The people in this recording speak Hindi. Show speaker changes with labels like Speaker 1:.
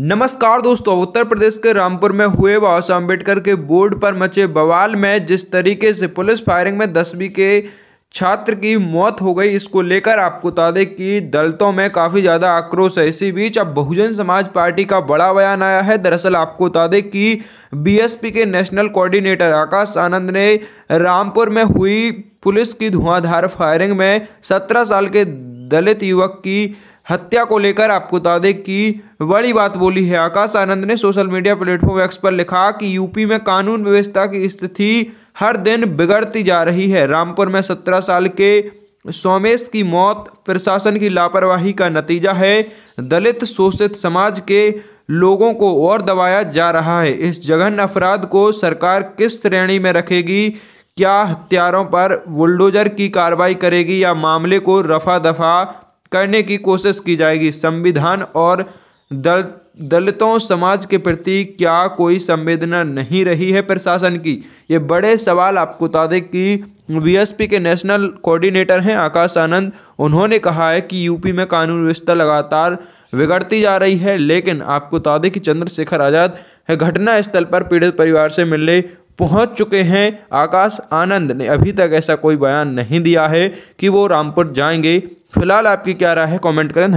Speaker 1: नमस्कार दोस्तों उत्तर प्रदेश के रामपुर में हुए बाबा अम्बेडकर के बोर्ड पर मचे बवाल में जिस तरीके से पुलिस फायरिंग में दसवीं के छात्र की मौत हो गई इसको लेकर आपको बता दें कि दलितों में काफ़ी ज़्यादा आक्रोश है इसी बीच अब बहुजन समाज पार्टी का बड़ा बयान आया है दरअसल आपको बता दें कि बीएसपी के नेशनल कोऑर्डिनेटर आकाश आनंद ने रामपुर में हुई पुलिस की धुआंधार फायरिंग में सत्रह साल के दलित युवक की हत्या को लेकर आपको बता दें कि बड़ी बात बोली है आकाश आनंद ने सोशल मीडिया प्लेटफॉर्म एक्स पर लिखा कि यूपी में कानून व्यवस्था की स्थिति हर दिन बिगड़ती जा रही है रामपुर में सत्रह साल के सोमेश की मौत प्रशासन की लापरवाही का नतीजा है दलित शोषित समाज के लोगों को और दबाया जा रहा है इस जघन्य अपराध को सरकार किस श्रेणी में रखेगी क्या हत्यारों पर बुलडोजर की कार्रवाई करेगी या मामले को रफा दफा करने की कोशिश की जाएगी संविधान और दल दलितों समाज के प्रति क्या कोई संवेदना नहीं रही है प्रशासन की ये बड़े सवाल आपको बता दें कि वीएसपी के नेशनल कोऑर्डिनेटर हैं आकाश आनंद उन्होंने कहा है कि यूपी में कानून व्यवस्था लगातार बिगड़ती जा रही है लेकिन आपको बता दें कि चंद्रशेखर आज़ाद घटना स्थल पर पीड़ित परिवार से मिलने पहुंच चुके हैं आकाश आनंद ने अभी तक ऐसा कोई बयान नहीं दिया है कि वो रामपुर जाएंगे फिलहाल आपकी क्या राय है कमेंट करें